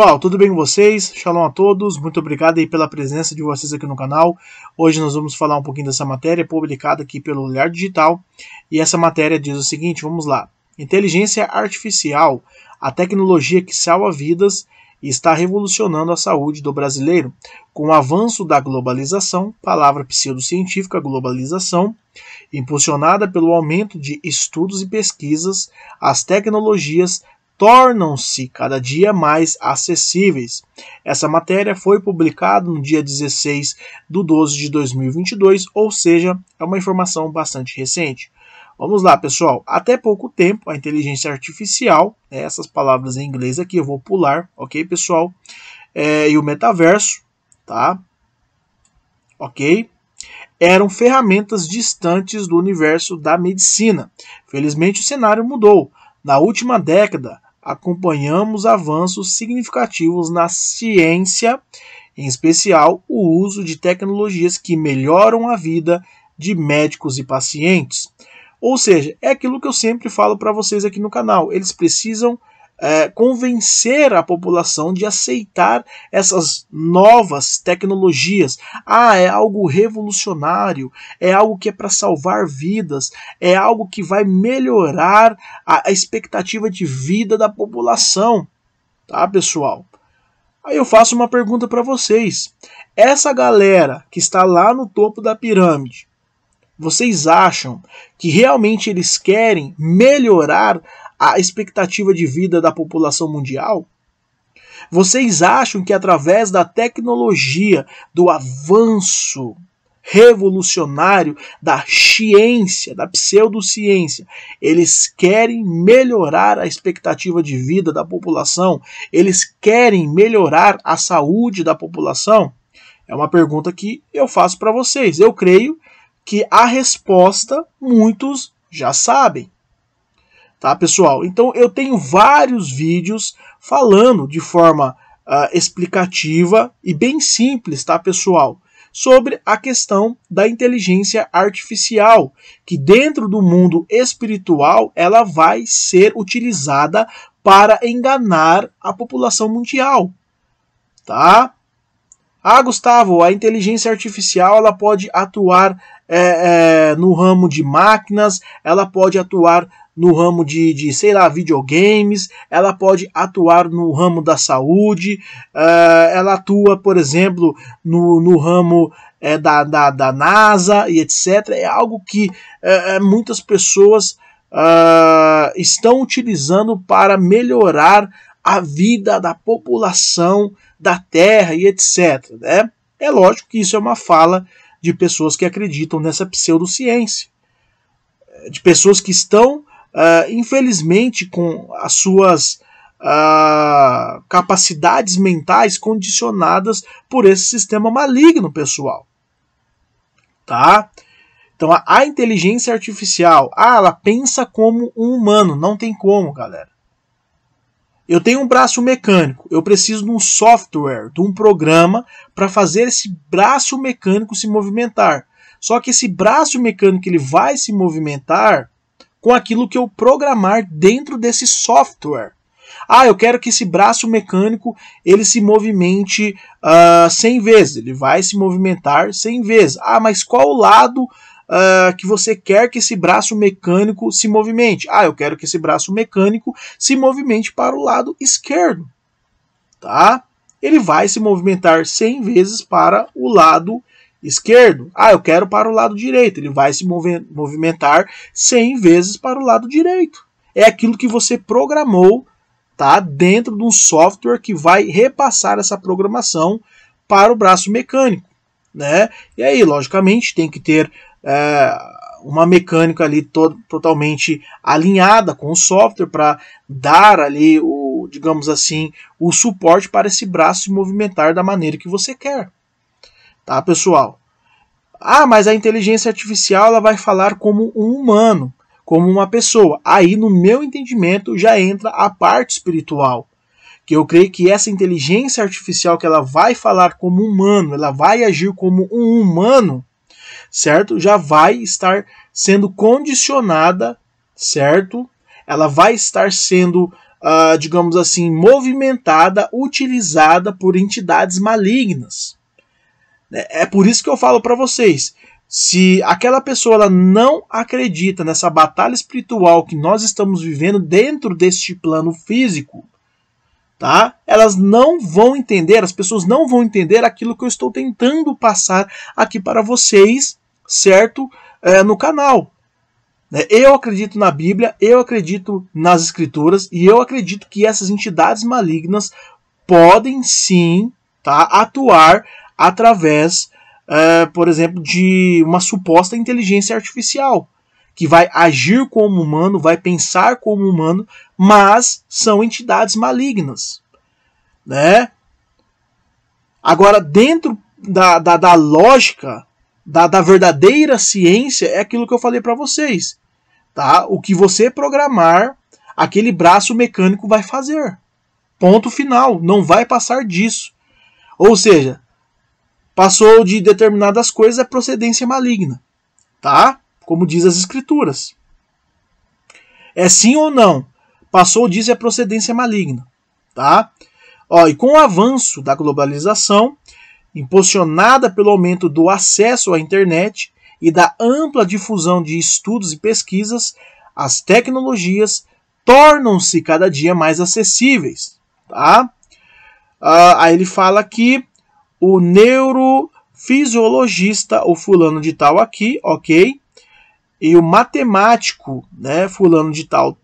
pessoal, tudo bem com vocês? Shalom a todos, muito obrigado aí pela presença de vocês aqui no canal. Hoje nós vamos falar um pouquinho dessa matéria publicada aqui pelo Olhar Digital. E essa matéria diz o seguinte, vamos lá. Inteligência Artificial, a tecnologia que salva vidas e está revolucionando a saúde do brasileiro. Com o avanço da globalização, palavra pseudocientífica globalização, impulsionada pelo aumento de estudos e pesquisas, as tecnologias tornam-se cada dia mais acessíveis. Essa matéria foi publicada no dia 16 de 12 de 2022, ou seja, é uma informação bastante recente. Vamos lá, pessoal. Até pouco tempo, a inteligência artificial, né, essas palavras em inglês aqui eu vou pular, ok, pessoal? É, e o metaverso, tá? Ok? Eram ferramentas distantes do universo da medicina. Felizmente, o cenário mudou. Na última década, acompanhamos avanços significativos na ciência, em especial o uso de tecnologias que melhoram a vida de médicos e pacientes. Ou seja, é aquilo que eu sempre falo para vocês aqui no canal. Eles precisam é, convencer a população de aceitar essas novas tecnologias. Ah, é algo revolucionário, é algo que é para salvar vidas, é algo que vai melhorar a, a expectativa de vida da população, tá, pessoal? Aí eu faço uma pergunta para vocês. Essa galera que está lá no topo da pirâmide, vocês acham que realmente eles querem melhorar a expectativa de vida da população mundial? Vocês acham que através da tecnologia, do avanço revolucionário da ciência, da pseudociência. Eles querem melhorar a expectativa de vida da população, eles querem melhorar a saúde da população. É uma pergunta que eu faço para vocês. Eu creio que a resposta muitos já sabem tá, pessoal? Então eu tenho vários vídeos falando de forma uh, explicativa e bem simples, tá, pessoal? Sobre a questão da inteligência artificial, que dentro do mundo espiritual ela vai ser utilizada para enganar a população mundial, tá? Ah, Gustavo, a inteligência artificial ela pode atuar é, é, no ramo de máquinas, ela pode atuar no ramo de, de, sei lá, videogames, ela pode atuar no ramo da saúde, uh, ela atua, por exemplo, no, no ramo é, da, da, da, NASA e etc. É algo que é, muitas pessoas uh, estão utilizando para melhorar a vida da população da Terra e etc. Né? É lógico que isso é uma fala de pessoas que acreditam nessa pseudociência, de pessoas que estão uh, infelizmente, com as suas uh, capacidades mentais condicionadas por esse sistema maligno, pessoal. Tá? Então, a, a inteligência artificial, ah, ela pensa como um humano. Não tem como, galera. Eu tenho um braço mecânico, eu preciso de um software, de um programa para fazer esse braço mecânico se movimentar. Só que esse braço mecânico ele vai se movimentar com aquilo que eu programar dentro desse software. Ah, eu quero que esse braço mecânico ele se movimente uh, ah, 100 vezes. Ele vai se movimentar 100 vezes. Ah, mas qual o lado uh, que você quer que esse braço mecânico se movimente? Ah, eu quero que esse braço mecânico se movimente para o lado esquerdo. Tá? Ele vai se movimentar 100 vezes para o lado esquerdo, ah, eu quero para o lado direito. Ele vai se movimentar 100 vezes para o lado direito. É aquilo que você programou tá? dentro de um software que vai repassar essa programação para o braço mecânico. Né? E aí, logicamente, tem que ter é, uma mecânica ali to totalmente alinhada com o software para dar ali o, digamos assim, o suporte para esse braço se movimentar da maneira que você quer tá, pessoal? Ah, mas a inteligência artificial ela vai falar como um humano, como uma pessoa. Aí, no meu entendimento, já entra a parte espiritual. Que eu creio que essa inteligência artificial que ela vai falar como humano, ela vai agir como um humano, certo? Já vai estar sendo condicionada, certo? Ela vai estar sendo, uh, digamos assim, movimentada, utilizada por entidades malignas é, é por isso que eu falo para vocês. Se aquela pessoa ela não acredita nessa batalha espiritual que nós estamos vivendo dentro deste plano físico, tá? Elas não vão entender, as pessoas não vão entender aquilo que eu estou tentando passar aqui para vocês, certo? É, no canal. Né? Eu acredito na Bíblia, eu acredito nas Escrituras e eu acredito que essas entidades malignas podem sim tá, atuar através, uh, por exemplo, de uma suposta inteligência artificial, que vai agir como humano, vai pensar como humano, mas são entidades malignas. Né? Agora, dentro da, da, da lógica, da, da verdadeira ciência, é aquilo que eu falei para vocês. Tá? O que você programar, aquele braço mecânico vai fazer. Ponto final, não vai passar disso. Ou seja, Passou de determinadas coisas a é procedência maligna, tá? Como diz as escrituras. É sim ou não? Passou diz é procedência maligna, tá? Ó, e com o avanço da globalização, impulsionada pelo aumento do acesso à internet e da ampla difusão de estudos e pesquisas, as tecnologias tornam-se cada dia mais acessíveis. Tá? Ah, aí ele fala que o neurofisiologista, o fulano de tal aqui, ok? E o matemático, né, fulano de tal,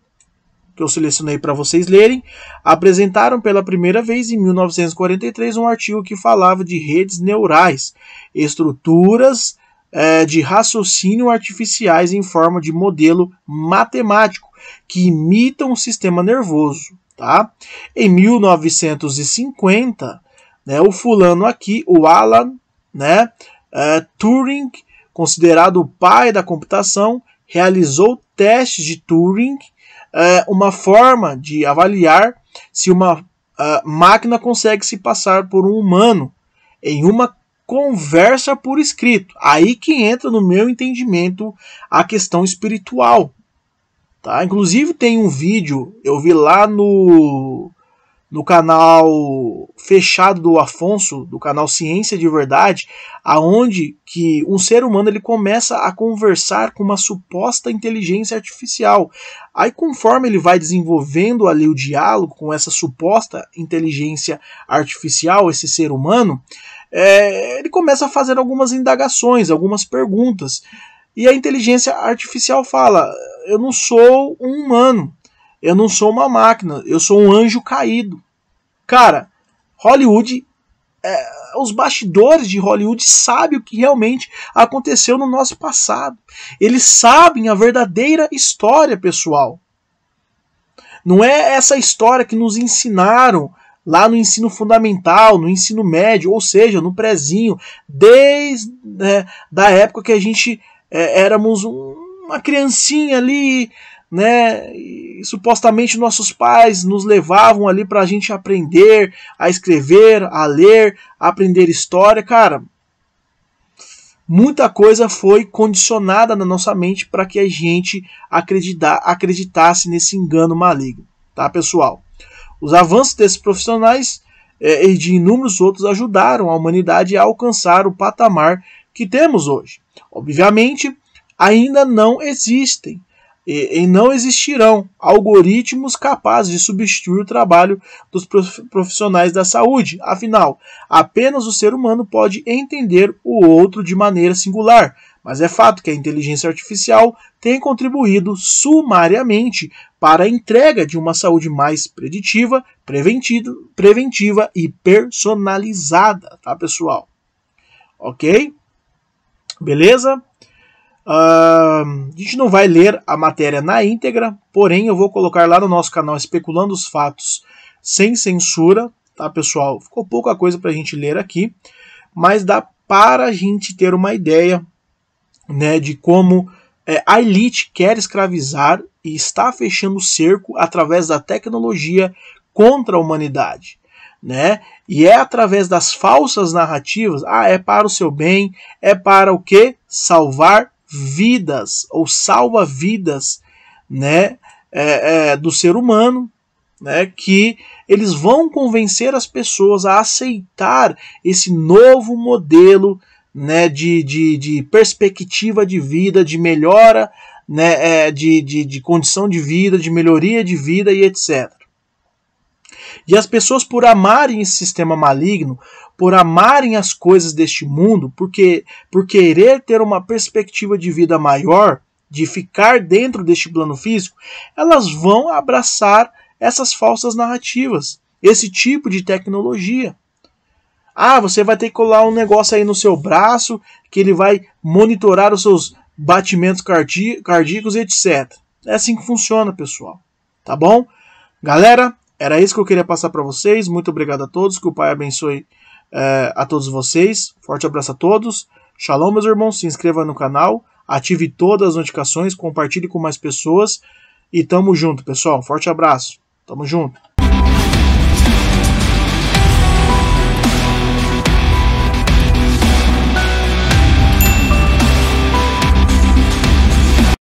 que eu selecionei para vocês lerem, apresentaram pela primeira vez em 1943 um artigo que falava de redes neurais, estruturas é, de raciocínio artificiais em forma de modelo matemático que imitam o sistema nervoso. Tá? Em 1950, né? O fulano aqui, o Alan né? Uh, Turing, considerado o pai da computação, realizou testes de Turing, uh, uma forma de avaliar se uma uh, máquina consegue se passar por um humano em uma conversa por escrito. Aí que entra no meu entendimento a questão espiritual. Tá? Inclusive tem um vídeo, eu vi lá no no canal fechado do Afonso, do canal Ciência de Verdade, aonde que um ser humano ele começa a conversar com uma suposta inteligência artificial. Aí conforme ele vai desenvolvendo ali o diálogo com essa suposta inteligência artificial, esse ser humano, é, ele começa a fazer algumas indagações, algumas perguntas. E a inteligência artificial fala: eu não sou um humano, eu não sou uma máquina, eu sou um anjo caído. Cara, Hollywood, é, os bastidores de Hollywood sabem o que realmente aconteceu no nosso passado. Eles sabem a verdadeira história, pessoal. Não é essa história que nos ensinaram lá no ensino fundamental, no ensino médio, ou seja, no prezinho, desde é, da época que a gente é, éramos um, uma criancinha ali né? E, supostamente nossos pais nos levavam ali para a gente aprender a escrever, a ler, a aprender história, cara. Muita coisa foi condicionada na nossa mente para que a gente acreditar, acreditasse nesse engano maligno, tá, pessoal? Os avanços desses profissionais é, e de inúmeros outros ajudaram a humanidade a alcançar o patamar que temos hoje. Obviamente, ainda não existem e, e não existirão algoritmos capazes de substituir o trabalho dos profissionais da saúde. Afinal, apenas o ser humano pode entender o outro de maneira singular. Mas é fato que a inteligência artificial tem contribuído sumariamente para a entrega de uma saúde mais preditiva, preventiva e personalizada, tá, pessoal? Ok? Beleza? Uh, a gente não vai ler a matéria na íntegra, porém eu vou colocar lá no nosso canal Especulando os Fatos sem censura, tá pessoal? Ficou pouca coisa para a gente ler aqui, mas dá para a gente ter uma ideia né, de como é, a elite quer escravizar e está fechando o cerco através da tecnologia contra a humanidade. Né? E é através das falsas narrativas, ah, é para o seu bem, é para o que? Salvar vidas ou salva vidas, né, é, é, do ser humano, né, que eles vão convencer as pessoas a aceitar esse novo modelo né, de, de, de perspectiva de vida, de melhora né, é, de, de, de condição de vida, de melhoria de vida e etc. E as pessoas, por amarem esse sistema maligno, por amarem as coisas deste mundo, porque por querer ter uma perspectiva de vida maior, de ficar dentro deste plano físico, elas vão abraçar essas falsas narrativas, esse tipo de tecnologia. Ah, você vai ter que colar um negócio aí no seu braço que ele vai monitorar os seus batimentos cardíacos, etc. É assim que funciona, pessoal. Tá bom? Galera, era isso que eu queria passar para vocês. Muito obrigado a todos. Que o Pai abençoe é, a todos vocês. Forte abraço a todos. Shalom, meus irmãos. Se inscreva no canal, ative todas as notificações, compartilhe com mais pessoas. E tamo junto, pessoal. Forte abraço. Tamo junto.